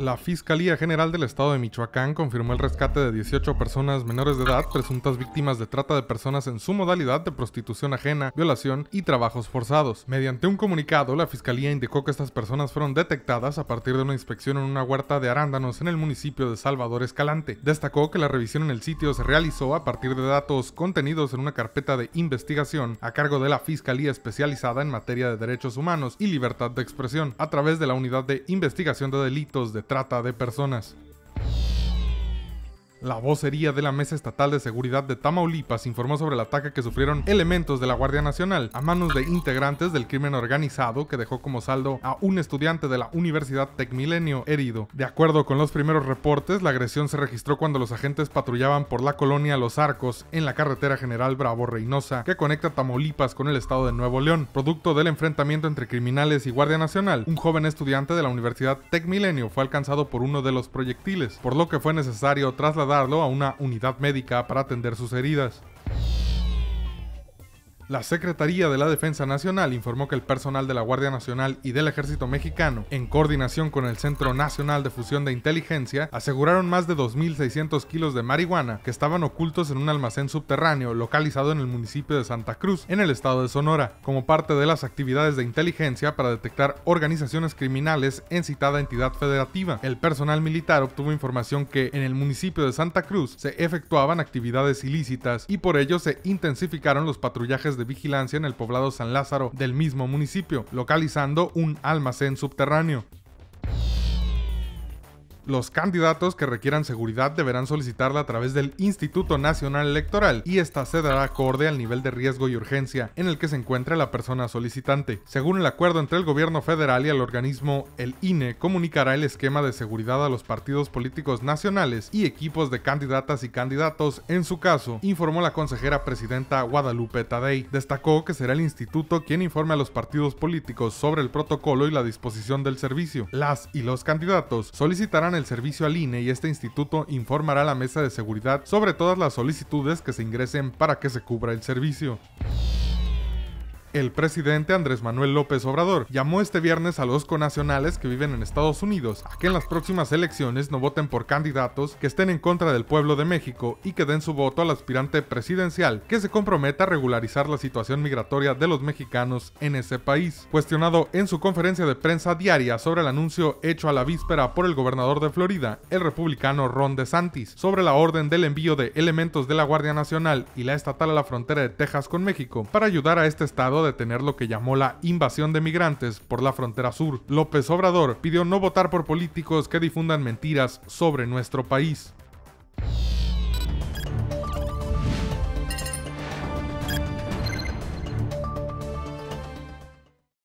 la Fiscalía General del Estado de Michoacán confirmó el rescate de 18 personas menores de edad presuntas víctimas de trata de personas en su modalidad de prostitución ajena, violación y trabajos forzados. Mediante un comunicado, la Fiscalía indicó que estas personas fueron detectadas a partir de una inspección en una huerta de arándanos en el municipio de Salvador Escalante. Destacó que la revisión en el sitio se realizó a partir de datos contenidos en una carpeta de investigación a cargo de la Fiscalía especializada en materia de derechos humanos y libertad de expresión, a través de la Unidad de Investigación de Delitos de trata de personas. La vocería de la Mesa Estatal de Seguridad de Tamaulipas informó sobre el ataque que sufrieron elementos de la Guardia Nacional a manos de integrantes del crimen organizado que dejó como saldo a un estudiante de la Universidad Tecmilenio herido. De acuerdo con los primeros reportes, la agresión se registró cuando los agentes patrullaban por la colonia Los Arcos en la carretera general Bravo Reynosa que conecta Tamaulipas con el estado de Nuevo León, producto del enfrentamiento entre criminales y Guardia Nacional. Un joven estudiante de la Universidad Tecmilenio fue alcanzado por uno de los proyectiles, por lo que fue necesario trasladar darlo a una unidad médica para atender sus heridas. La Secretaría de la Defensa Nacional informó que el personal de la Guardia Nacional y del Ejército Mexicano, en coordinación con el Centro Nacional de Fusión de Inteligencia, aseguraron más de 2.600 kilos de marihuana que estaban ocultos en un almacén subterráneo localizado en el municipio de Santa Cruz, en el estado de Sonora, como parte de las actividades de inteligencia para detectar organizaciones criminales en citada entidad federativa. El personal militar obtuvo información que en el municipio de Santa Cruz se efectuaban actividades ilícitas y por ello se intensificaron los patrullajes de vigilancia en el poblado San Lázaro del mismo municipio, localizando un almacén subterráneo. Los candidatos que requieran seguridad deberán solicitarla a través del Instituto Nacional Electoral y esta se dará acorde al nivel de riesgo y urgencia en el que se encuentre la persona solicitante. Según el acuerdo entre el gobierno federal y el organismo, el INE comunicará el esquema de seguridad a los partidos políticos nacionales y equipos de candidatas y candidatos en su caso, informó la consejera presidenta Guadalupe Tadei. Destacó que será el instituto quien informe a los partidos políticos sobre el protocolo y la disposición del servicio. Las y los candidatos solicitarán el servicio al INE y este instituto informará a la mesa de seguridad sobre todas las solicitudes que se ingresen para que se cubra el servicio. El presidente Andrés Manuel López Obrador llamó este viernes a los conacionales que viven en Estados Unidos a que en las próximas elecciones no voten por candidatos que estén en contra del pueblo de México y que den su voto al aspirante presidencial que se comprometa a regularizar la situación migratoria de los mexicanos en ese país. Cuestionado en su conferencia de prensa diaria sobre el anuncio hecho a la víspera por el gobernador de Florida, el republicano Ron DeSantis, sobre la orden del envío de elementos de la Guardia Nacional y la estatal a la frontera de Texas con México para ayudar a este estado detener lo que llamó la invasión de migrantes por la frontera sur. López Obrador pidió no votar por políticos que difundan mentiras sobre nuestro país.